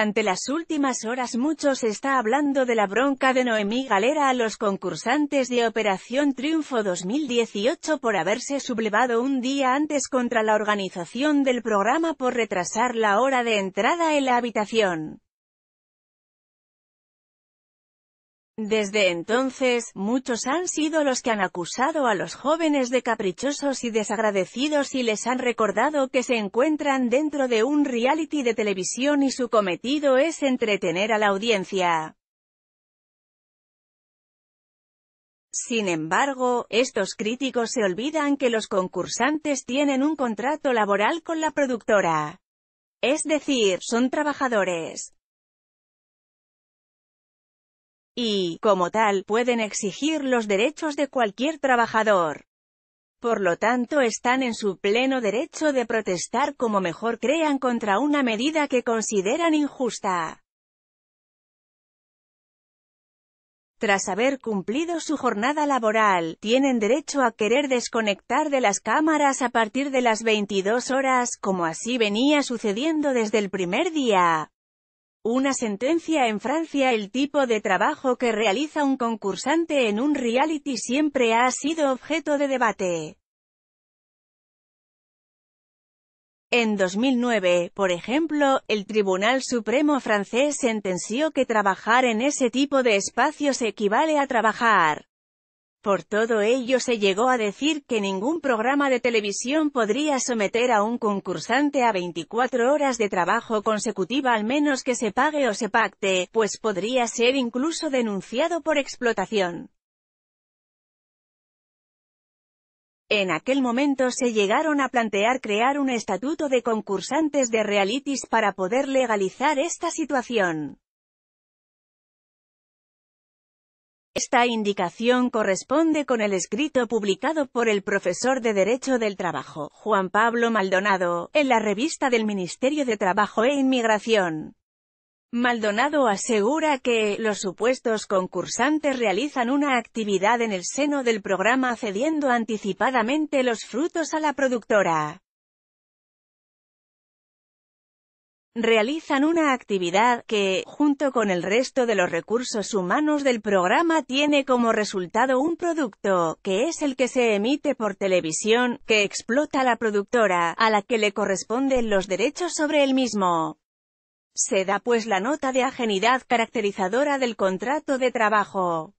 Durante las últimas horas mucho se está hablando de la bronca de Noemí Galera a los concursantes de Operación Triunfo 2018 por haberse sublevado un día antes contra la organización del programa por retrasar la hora de entrada en la habitación. Desde entonces, muchos han sido los que han acusado a los jóvenes de caprichosos y desagradecidos y les han recordado que se encuentran dentro de un reality de televisión y su cometido es entretener a la audiencia. Sin embargo, estos críticos se olvidan que los concursantes tienen un contrato laboral con la productora. Es decir, son trabajadores y, como tal, pueden exigir los derechos de cualquier trabajador. Por lo tanto están en su pleno derecho de protestar como mejor crean contra una medida que consideran injusta. Tras haber cumplido su jornada laboral, tienen derecho a querer desconectar de las cámaras a partir de las 22 horas, como así venía sucediendo desde el primer día. Una sentencia en Francia El tipo de trabajo que realiza un concursante en un reality siempre ha sido objeto de debate. En 2009, por ejemplo, el Tribunal Supremo francés sentenció que trabajar en ese tipo de espacios equivale a trabajar por todo ello se llegó a decir que ningún programa de televisión podría someter a un concursante a 24 horas de trabajo consecutiva al menos que se pague o se pacte, pues podría ser incluso denunciado por explotación. En aquel momento se llegaron a plantear crear un estatuto de concursantes de realities para poder legalizar esta situación. Esta indicación corresponde con el escrito publicado por el profesor de Derecho del Trabajo, Juan Pablo Maldonado, en la revista del Ministerio de Trabajo e Inmigración. Maldonado asegura que, los supuestos concursantes realizan una actividad en el seno del programa cediendo anticipadamente los frutos a la productora. realizan una actividad que, junto con el resto de los recursos humanos del programa tiene como resultado un producto, que es el que se emite por televisión, que explota a la productora, a la que le corresponden los derechos sobre el mismo. Se da pues la nota de ajenidad caracterizadora del contrato de trabajo.